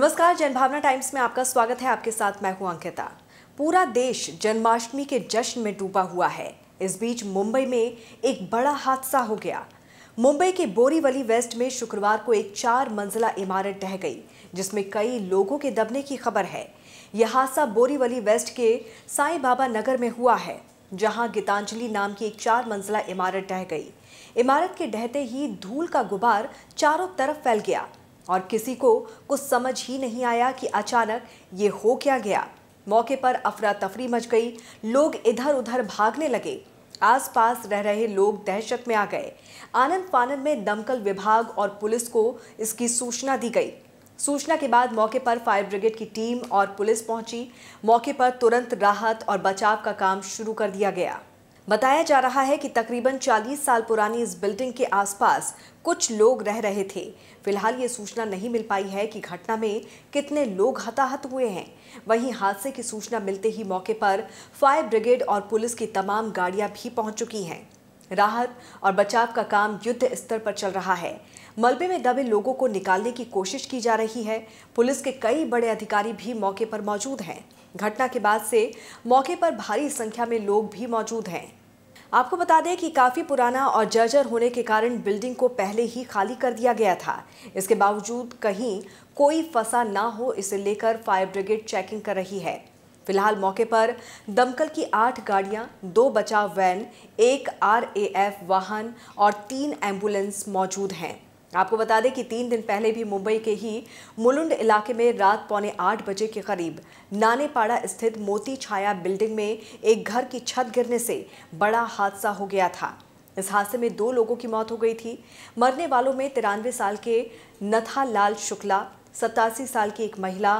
नमस्कार जनभावना टाइम्स में आपका स्वागत है आपके साथ मैं हूं अंकिता पूरा देश जन्माष्टमी के जश्न में डूबा हुआ है इस बीच मुंबई में एक बड़ा हादसा हो गया मुंबई के बोरीवली वेस्ट में शुक्रवार को एक चार मंजिला इमारत ढह गई जिसमें कई लोगों के दबने की खबर है यह हादसा बोरीवली वेस्ट के साई बाबा नगर में हुआ है जहां गीतांजलि नाम की एक चार मंजिला इमारत ढह गई इमारत के ढहते ही धूल का गुबार चारों तरफ फैल गया और किसी को कुछ समझ ही नहीं आया कि अचानक ये हो क्या गया मौके पर अफरा तफरी मच गई लोग इधर उधर भागने लगे आसपास रह रहे लोग दहशत में आ गए आनंद फानंद में दमकल विभाग और पुलिस को इसकी सूचना दी गई सूचना के बाद मौके पर फायर ब्रिगेड की टीम और पुलिस पहुंची मौके पर तुरंत राहत और बचाव का काम शुरू कर दिया गया बताया जा रहा है कि तकरीबन 40 साल पुरानी इस बिल्डिंग के आसपास कुछ लोग रह रहे थे फिलहाल ये सूचना नहीं मिल पाई है कि घटना में कितने लोग हताहत हुए हैं वहीं हादसे की सूचना मिलते ही मौके पर फायर ब्रिगेड और पुलिस की तमाम गाड़ियां भी पहुंच चुकी हैं राहत और बचाव का काम युद्ध स्तर पर चल रहा है मलबे में दबे लोगों को निकालने की कोशिश की जा रही है पुलिस के कई बड़े अधिकारी भी मौके पर मौजूद हैं घटना के बाद से मौके पर भारी संख्या में लोग भी मौजूद हैं आपको बता दें कि काफ़ी पुराना और जर्जर होने के कारण बिल्डिंग को पहले ही खाली कर दिया गया था इसके बावजूद कहीं कोई फंसा ना हो इसे लेकर फायर ब्रिगेड चेकिंग कर रही है फिलहाल मौके पर दमकल की आठ गाड़ियां, दो बचाव वैन एक आरएएफ वाहन और तीन एम्बुलेंस मौजूद हैं आपको बता दें कि तीन दिन पहले भी मुंबई के ही मुलुंड इलाके में रात पौने आठ बजे के करीब नानेपाड़ा स्थित मोती छाया बिल्डिंग में एक घर की छत गिरने से बड़ा हादसा हो गया था इस हादसे में दो लोगों की मौत हो गई थी मरने वालों में तिरानवे साल के नथा लाल शुक्ला सतासी साल की एक महिला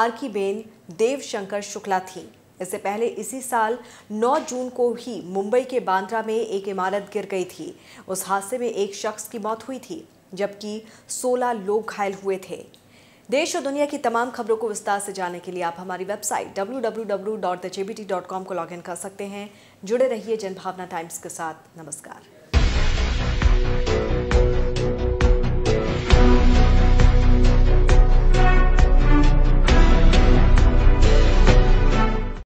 आरकी बेन देवशंकर शुक्ला थी इससे पहले इसी साल 9 जून को ही मुंबई के बांद्रा में एक इमारत गिर गई थी उस हादसे में एक शख्स की मौत हुई थी जबकि 16 लोग घायल हुए थे देश और दुनिया की तमाम खबरों को विस्तार से जानने के लिए आप हमारी वेबसाइट डब्ल्यू को लॉगिन कर सकते हैं जुड़े रहिए जनभावना टाइम्स के साथ नमस्कार